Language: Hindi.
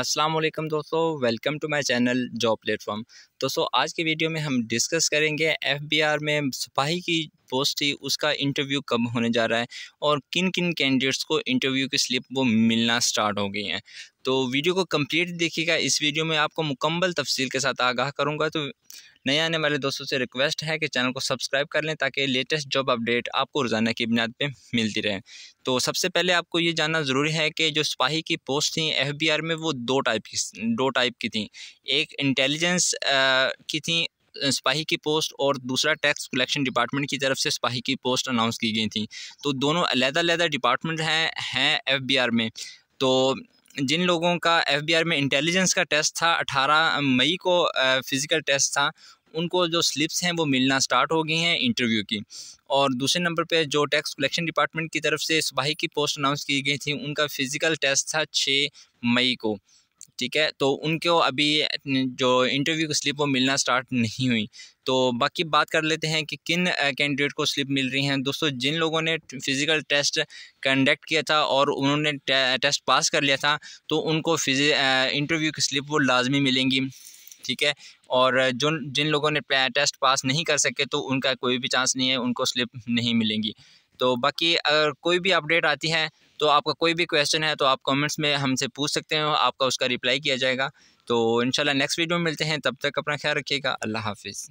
असलम दोस्तों welcome to my channel job platform दोस्तों आज की वीडियो में हम डिस्कस करेंगे आर में सिपाही की पोस्ट थी उसका इंटरव्यू कब होने जा रहा है और किन किन कैंडिडेट्स को इंटरव्यू की स्लिप वो मिलना स्टार्ट हो गई हैं तो वीडियो को कम्प्लीट देखिएगा इस वीडियो में आपको मुकम्मल तफसील के साथ आगाह करूँगा तो नए आने वाले दोस्तों से रिक्वेस्ट है कि चैनल को सब्सक्राइब कर लें ताकि लेटेस्ट जॉब अपडेट आपको रोज़ाना की बुनियाद पे मिलती रहे तो सबसे पहले आपको ये जानना ज़रूरी है कि जो सिपाही की पोस्ट थी एफ में वो दो टाइप की दो टाइप की थी एक इंटेलिजेंस की थी सिपाही की पोस्ट और दूसरा टैक्स कलेक्शन डिपार्टमेंट की तरफ से सिपाही की पोस्ट अनाउंस की गई थी तो दोनों अलहदा डिपार्टमेंट हैं हैं एफ में तो जिन लोगों का आर में इंटेलिजेंस का टेस्ट था अठारह मई को फिज़िकल टेस्ट था उनको जो स्लिप्स हैं वो मिलना स्टार्ट हो गई हैं इंटरव्यू की और दूसरे नंबर पे जो टैक्स कलेक्शन डिपार्टमेंट की तरफ से सिपाही की पोस्ट अनाउंस की गई थी उनका फ़िज़िकल टेस्ट था छः मई को ठीक है तो उनको अभी जो इंटरव्यू की स्लिप वो मिलना स्टार्ट नहीं हुई तो बाकी बात कर लेते हैं कि किन कैंडिडेट को स्लिप मिल रही हैं दोस्तों जिन लोगों ने फ़िज़िकल टेस्ट कंडक्ट किया था और उन्होंने टे, टेस्ट पास कर लिया था तो उनको फिज़ि इंटरव्यू की स्लिप वो लाजमी मिलेंगी ठीक है और जो जिन लोगों ने टेस्ट पास नहीं कर सके तो उनका कोई भी चांस नहीं है उनको स्लिप नहीं मिलेंगी तो बाकी अगर कोई भी अपडेट आती है तो आपका कोई भी क्वेश्चन है तो आप कमेंट्स में हमसे पूछ सकते हो आपका उसका रिप्लाई किया जाएगा तो इंशाल्लाह नेक्स्ट वीडियो में मिलते हैं तब तक अपना ख्याल रखिएगा अल्लाह हाफिज़